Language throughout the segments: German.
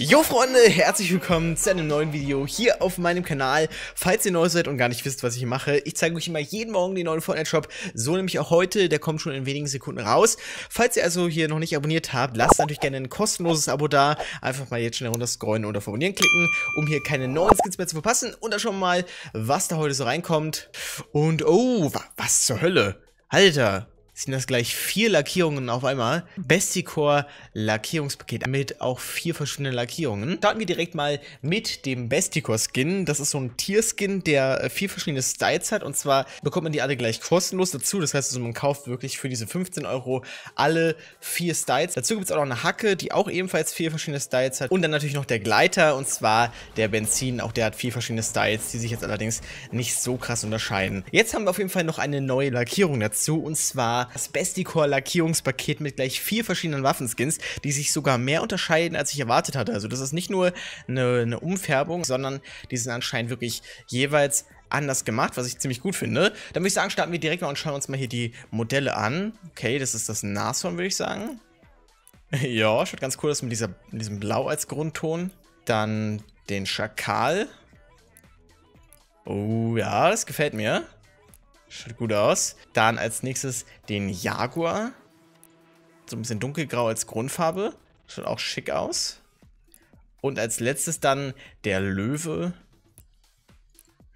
Jo Freunde, herzlich willkommen zu einem neuen Video hier auf meinem Kanal. Falls ihr neu seid und gar nicht wisst, was ich mache, ich zeige euch immer jeden Morgen den neuen Fortnite Shop, so nämlich auch heute, der kommt schon in wenigen Sekunden raus. Falls ihr also hier noch nicht abonniert habt, lasst natürlich gerne ein kostenloses Abo da, einfach mal jetzt schnell runter scrollen und auf Abonnieren klicken, um hier keine neuen Skins mehr zu verpassen und dann schauen wir mal, was da heute so reinkommt. Und oh, wa was zur Hölle? Alter, sind das gleich vier Lackierungen auf einmal. Besticore Lackierungspaket mit auch vier verschiedenen Lackierungen. Starten wir direkt mal mit dem Besticore Skin. Das ist so ein Tierskin, der äh, vier verschiedene Styles hat und zwar bekommt man die alle gleich kostenlos dazu. Das heißt, also man kauft wirklich für diese 15 Euro alle vier Styles. Dazu gibt es auch noch eine Hacke, die auch ebenfalls vier verschiedene Styles hat und dann natürlich noch der Gleiter und zwar der Benzin. Auch der hat vier verschiedene Styles, die sich jetzt allerdings nicht so krass unterscheiden. Jetzt haben wir auf jeden Fall noch eine neue Lackierung dazu und zwar war das Besticore-Lackierungspaket mit gleich vier verschiedenen Waffenskins, die sich sogar mehr unterscheiden, als ich erwartet hatte. Also das ist nicht nur eine, eine Umfärbung, sondern die sind anscheinend wirklich jeweils anders gemacht, was ich ziemlich gut finde. Dann würde ich sagen, starten wir direkt mal und schauen uns mal hier die Modelle an. Okay, das ist das Nashorn, würde ich sagen. ja, schaut ganz cool aus mit, dieser, mit diesem Blau als Grundton. Dann den Schakal. Oh ja, das gefällt mir. Schaut gut aus. Dann als nächstes den Jaguar. So ein bisschen dunkelgrau als Grundfarbe. Schaut auch schick aus. Und als letztes dann der Löwe.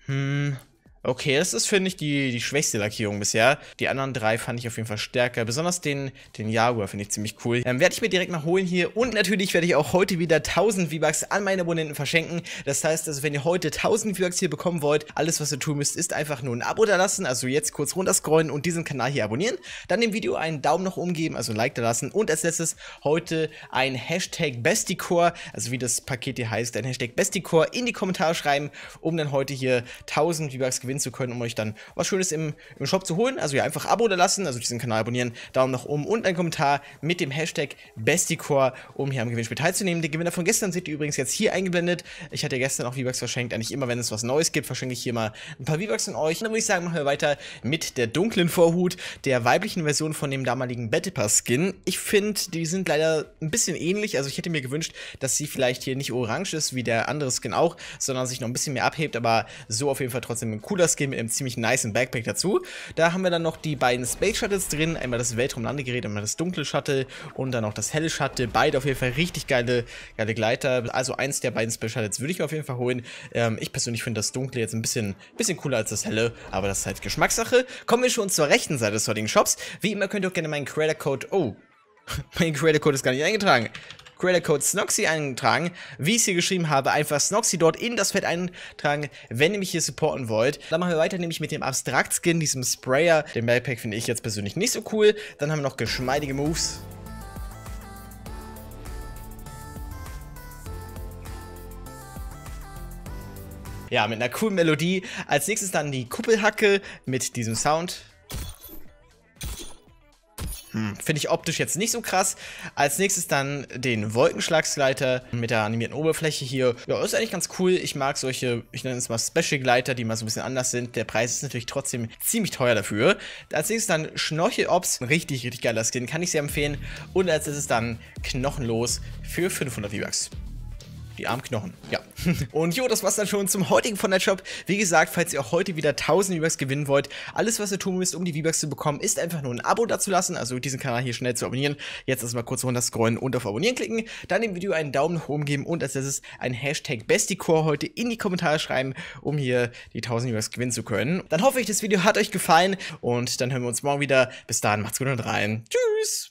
Hm, Okay, das ist, finde ich, die, die schwächste Lackierung bisher. Die anderen drei fand ich auf jeden Fall stärker. Besonders den, den Jaguar finde ich ziemlich cool. Ähm, werde ich mir direkt noch holen hier. Und natürlich werde ich auch heute wieder 1000 V-Bucks an meine Abonnenten verschenken. Das heißt, also wenn ihr heute 1000 V-Bucks hier bekommen wollt, alles, was ihr tun müsst, ist einfach nur ein Abo da lassen. Also jetzt kurz runterscrollen und diesen Kanal hier abonnieren. Dann dem Video einen Daumen nach oben geben, also ein Like da lassen. Und als letztes heute ein Hashtag Besticore, also wie das Paket hier heißt, ein Hashtag Besticore in die Kommentare schreiben, um dann heute hier 1000 V-Bucks gewinnen gewinnen zu können, um euch dann was Schönes im, im Shop zu holen. Also ja, einfach Abo da lassen, also diesen Kanal abonnieren, Daumen nach oben und einen Kommentar mit dem Hashtag Besticore, um hier am Gewinnspiel teilzunehmen. Den Gewinner von gestern seht ihr übrigens jetzt hier eingeblendet. Ich hatte ja gestern auch V-Bucks verschenkt. Eigentlich immer, wenn es was Neues gibt, verschenke ich hier mal ein paar V-Bucks an euch. Und dann würde ich sagen, machen wir weiter mit der dunklen Vorhut, der weiblichen Version von dem damaligen Battle Pass Skin. Ich finde, die sind leider ein bisschen ähnlich. Also ich hätte mir gewünscht, dass sie vielleicht hier nicht orange ist, wie der andere Skin auch, sondern sich noch ein bisschen mehr abhebt, aber so auf jeden Fall trotzdem ein cooler das geht mit einem ziemlich nice Backpack dazu. Da haben wir dann noch die beiden Space Shuttles drin, einmal das Weltraumlandegerät, einmal das dunkle Shuttle und dann auch das helle Shuttle. Beide auf jeden Fall richtig geile, geile Gleiter. Also eins der beiden Space Shuttles würde ich mir auf jeden Fall holen. Ähm, ich persönlich finde das dunkle jetzt ein bisschen, bisschen cooler als das helle, aber das ist halt Geschmackssache. Kommen wir schon zur rechten Seite des Sorting Shops. Wie immer könnt ihr auch gerne meinen Creator Code, oh, mein Creator Code ist gar nicht eingetragen. Creator Code Snoxy eintragen, wie ich es hier geschrieben habe, einfach Snoxy dort in das Feld eintragen, wenn ihr mich hier supporten wollt. Dann machen wir weiter nämlich mit dem abstrakt Skin, diesem Sprayer. Den Backpack finde ich jetzt persönlich nicht so cool. Dann haben wir noch geschmeidige Moves. ja, mit einer coolen Melodie. Als nächstes dann die Kuppelhacke mit diesem Sound. Hm, finde ich optisch jetzt nicht so krass. Als nächstes dann den Wolkenschlagsgleiter mit der animierten Oberfläche hier. Ja, ist eigentlich ganz cool. Ich mag solche, ich nenne es mal Special-Gleiter, die mal so ein bisschen anders sind. Der Preis ist natürlich trotzdem ziemlich teuer dafür. Als nächstes dann Schnorchel-Ops. Richtig, richtig geiler Skin. Kann ich sehr empfehlen. Und als letztes dann Knochenlos für 500 V-Bucks. Die Armknochen, ja. Und jo, das war's dann schon zum heutigen von der Shop. Wie gesagt, falls ihr auch heute wieder 1000 V-Bucks gewinnen wollt, alles was ihr tun müsst, um die V-Bucks zu bekommen, ist einfach nur ein Abo dazulassen, also diesen Kanal hier schnell zu abonnieren. Jetzt erstmal kurz runter scrollen und auf Abonnieren klicken, dann dem Video einen Daumen nach oben geben und als letztes ein Hashtag Besticore heute in die Kommentare schreiben, um hier die 1000 V-Bucks gewinnen zu können. Dann hoffe ich, das Video hat euch gefallen und dann hören wir uns morgen wieder. Bis dahin, macht's gut und rein. Tschüss!